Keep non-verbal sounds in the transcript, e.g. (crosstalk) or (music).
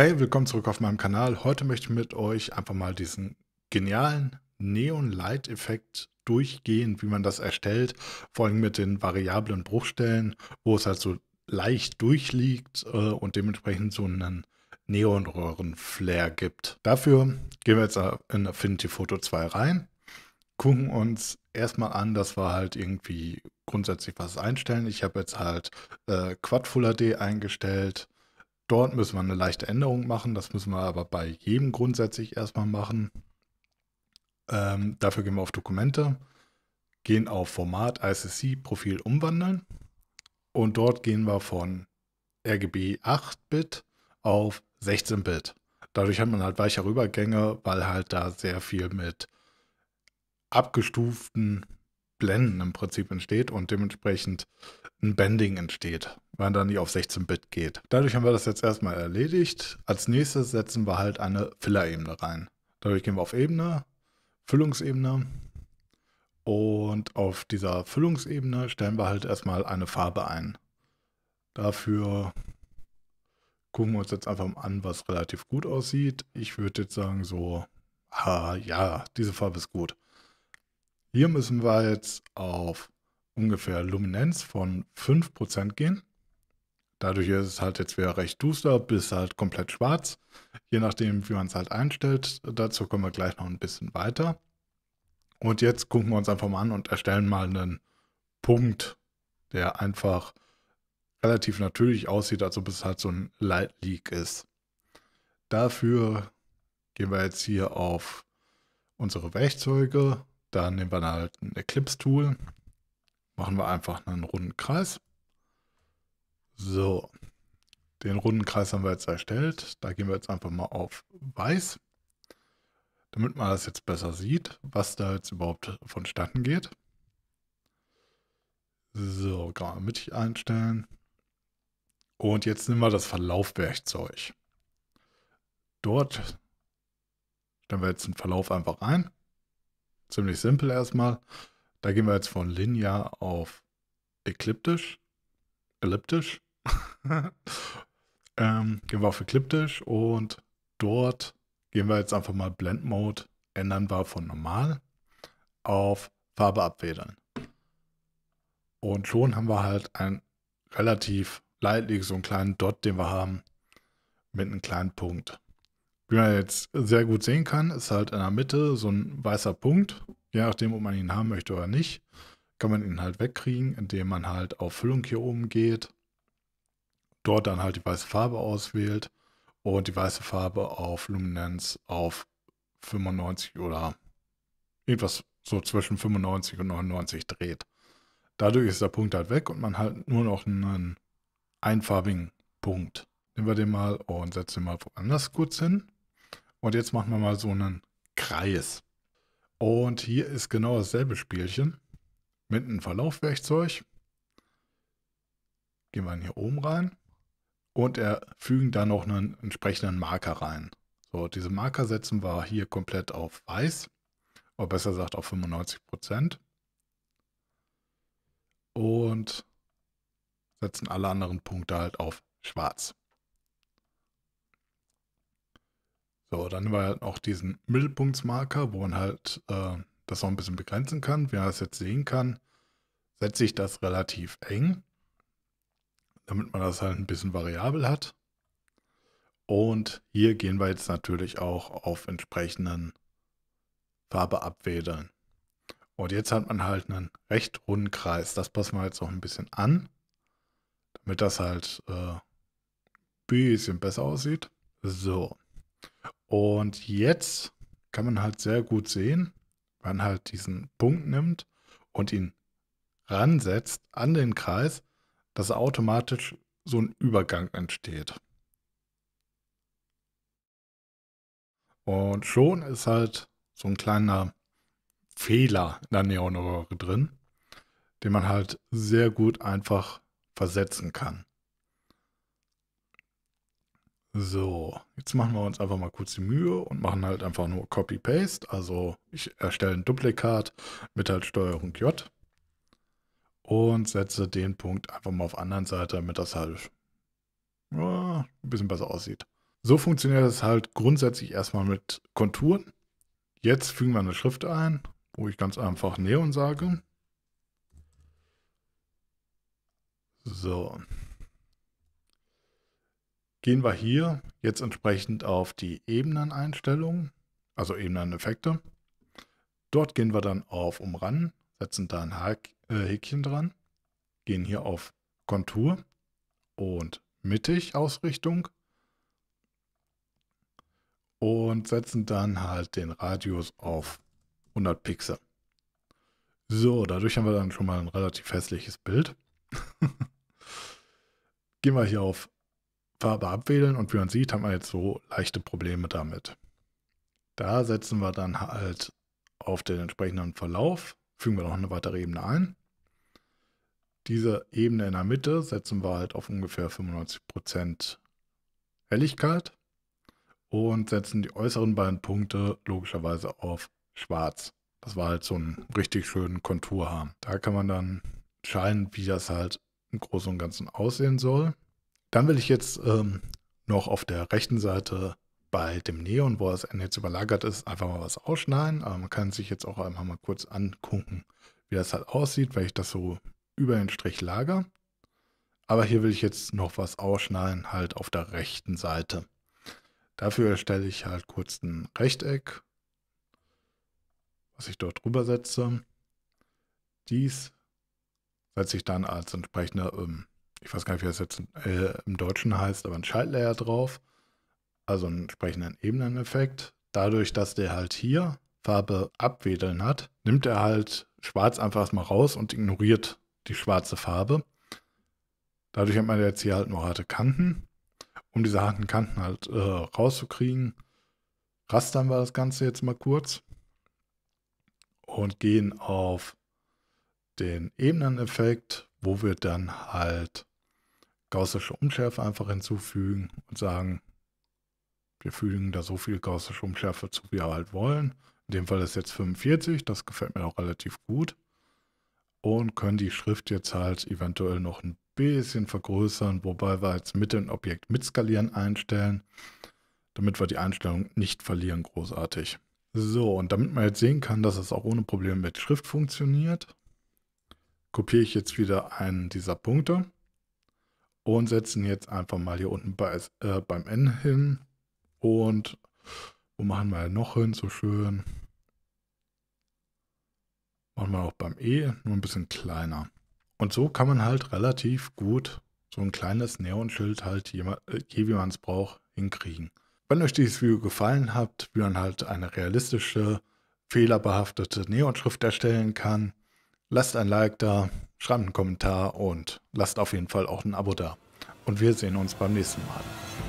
Hey, willkommen zurück auf meinem Kanal. Heute möchte ich mit euch einfach mal diesen genialen Neon-Light-Effekt durchgehen, wie man das erstellt, vor allem mit den variablen Bruchstellen, wo es halt so leicht durchliegt äh, und dementsprechend so einen Neonröhren-Flair gibt. Dafür gehen wir jetzt in Affinity Photo 2 rein, gucken uns erstmal an, dass wir halt irgendwie grundsätzlich was einstellen. Ich habe jetzt halt äh, Quad Full HD eingestellt, Dort müssen wir eine leichte Änderung machen. Das müssen wir aber bei jedem grundsätzlich erstmal machen. Ähm, dafür gehen wir auf Dokumente, gehen auf Format ICC Profil umwandeln und dort gehen wir von RGB 8-Bit auf 16-Bit. Dadurch hat man halt weichere Übergänge, weil halt da sehr viel mit abgestuften Blenden im Prinzip entsteht und dementsprechend ein Bending entsteht, wenn dann nicht auf 16-Bit geht. Dadurch haben wir das jetzt erstmal erledigt. Als nächstes setzen wir halt eine Filler-Ebene rein. Dadurch gehen wir auf Ebene, Füllungsebene und auf dieser Füllungsebene stellen wir halt erstmal eine Farbe ein. Dafür gucken wir uns jetzt einfach mal an, was relativ gut aussieht. Ich würde jetzt sagen so, ah, ja, diese Farbe ist gut. Hier müssen wir jetzt auf ungefähr Luminenz von 5% gehen. Dadurch ist es halt jetzt wieder recht duster bis halt komplett schwarz. Je nachdem, wie man es halt einstellt. Dazu kommen wir gleich noch ein bisschen weiter. Und jetzt gucken wir uns einfach mal an und erstellen mal einen Punkt, der einfach relativ natürlich aussieht, also bis halt so ein Light Leak ist. Dafür gehen wir jetzt hier auf unsere Werkzeuge. Da nehmen wir dann halt ein Eclipse Tool, machen wir einfach einen runden Kreis. So, den runden Kreis haben wir jetzt erstellt. Da gehen wir jetzt einfach mal auf Weiß, damit man das jetzt besser sieht, was da jetzt überhaupt vonstatten geht. So, gerade mittig einstellen. Und jetzt nehmen wir das Verlaufwerkzeug. Dort stellen wir jetzt den Verlauf einfach ein. Ziemlich simpel erstmal. Da gehen wir jetzt von linear auf ekliptisch. Elliptisch. (laughs) ähm, gehen wir auf ekliptisch und dort gehen wir jetzt einfach mal Blend Mode, ändern wir von normal auf Farbe abfedern. Und schon haben wir halt ein relativ leidlich so einen kleinen Dot, den wir haben, mit einem kleinen Punkt. Wie man jetzt sehr gut sehen kann, ist halt in der Mitte so ein weißer Punkt je nachdem, ob man ihn haben möchte oder nicht, kann man ihn halt wegkriegen, indem man halt auf Füllung hier oben geht, dort dann halt die weiße Farbe auswählt und die weiße Farbe auf Luminanz auf 95 oder irgendwas so zwischen 95 und 99 dreht. Dadurch ist der Punkt halt weg und man halt nur noch einen einfarbigen Punkt. Nehmen wir den mal und setzen den mal woanders kurz hin. Und jetzt machen wir mal so einen Kreis. Und hier ist genau dasselbe Spielchen. Mit einem Verlaufwerkzeug. Gehen wir hier oben rein. Und er fügen dann noch einen entsprechenden Marker rein. So, diese Marker setzen wir hier komplett auf weiß. Oder besser gesagt auf 95 Prozent. Und setzen alle anderen Punkte halt auf schwarz. So, dann haben wir halt auch diesen Mittelpunktsmarker, wo man halt äh, das auch ein bisschen begrenzen kann. Wie man das jetzt sehen kann, setze ich das relativ eng, damit man das halt ein bisschen variabel hat. Und hier gehen wir jetzt natürlich auch auf entsprechenden Farbe abwählen. Und jetzt hat man halt einen recht runden Kreis. Das passen wir jetzt noch ein bisschen an, damit das halt äh, ein bisschen besser aussieht. So. Und jetzt kann man halt sehr gut sehen, wann halt diesen Punkt nimmt und ihn ransetzt an den Kreis, dass automatisch so ein Übergang entsteht. Und schon ist halt so ein kleiner Fehler in der Neonröhre drin, den man halt sehr gut einfach versetzen kann. So, jetzt machen wir uns einfach mal kurz die Mühe und machen halt einfach nur Copy-Paste. Also ich erstelle ein Duplikat mit halt Steuerung J und setze den Punkt einfach mal auf anderen Seite, damit das halt ja, ein bisschen besser aussieht. So funktioniert das halt grundsätzlich erstmal mit Konturen. Jetzt fügen wir eine Schrift ein, wo ich ganz einfach Neon sage. So. Gehen wir hier jetzt entsprechend auf die Ebeneneinstellungen, also Ebeneneffekte. Dort gehen wir dann auf Umranden, setzen da ein äh, Häkchen dran, gehen hier auf Kontur und Mittig Ausrichtung und setzen dann halt den Radius auf 100 Pixel. So, dadurch haben wir dann schon mal ein relativ hässliches Bild. (laughs) Gehen wir hier auf Farbe abwählen und wie man sieht, haben wir jetzt so leichte Probleme damit. Da setzen wir dann halt auf den entsprechenden Verlauf, fügen wir noch eine weitere Ebene ein. Diese Ebene in der Mitte setzen wir halt auf ungefähr 95% Helligkeit und setzen die äußeren beiden Punkte logischerweise auf schwarz. Das war halt so einen richtig schönen Kontur haben. Da kann man dann entscheiden, wie das halt im Großen und Ganzen aussehen soll. Dann will ich jetzt ähm, noch auf der rechten Seite bei dem Neon, wo das Ende jetzt überlagert ist, einfach mal was ausschneiden. Aber man kann sich jetzt auch einmal mal kurz angucken, wie das halt aussieht, weil ich das so über den Strich lager. Aber hier will ich jetzt noch was ausschneiden, halt auf der rechten Seite. Dafür erstelle ich halt kurz ein Rechteck, was ich dort drüber setze. Dies setze ich dann als entsprechende ähm, ich weiß gar nicht, wie das jetzt äh, im Deutschen heißt, aber ein Schaltlayer drauf. Also einen entsprechenden Ebeneneffekt. Dadurch, dass der halt hier Farbe abwedeln hat, nimmt er halt schwarz einfach erstmal raus und ignoriert die schwarze Farbe. Dadurch hat man jetzt hier halt nur harte Kanten. Um diese harten Kanten halt äh, rauszukriegen, rastern wir das Ganze jetzt mal kurz und gehen auf den Ebeneneffekt, wo wir dann halt gaussische Unschärfe einfach hinzufügen und sagen, wir fügen da so viel gaussische Unschärfe zu, wie wir halt wollen. In dem Fall ist jetzt 45, das gefällt mir auch relativ gut. Und können die Schrift jetzt halt eventuell noch ein bisschen vergrößern, wobei wir jetzt mit dem Objekt mitskalieren einstellen, damit wir die Einstellung nicht verlieren großartig. So, und damit man jetzt sehen kann, dass es auch ohne Probleme mit Schrift funktioniert, kopiere ich jetzt wieder einen dieser Punkte und setzen jetzt einfach mal hier unten bei, äh, beim N hin und wo machen wir noch hin, so schön. Machen wir auch beim E, nur ein bisschen kleiner. Und so kann man halt relativ gut so ein kleines Neonschild halt, je, äh, wie man es braucht, hinkriegen. Wenn euch dieses Video gefallen hat, wie man halt eine realistische, fehlerbehaftete Neonschrift erstellen kann, Lasst ein Like da, schreibt einen Kommentar und lasst auf jeden Fall auch ein Abo da. Und wir sehen uns beim nächsten Mal.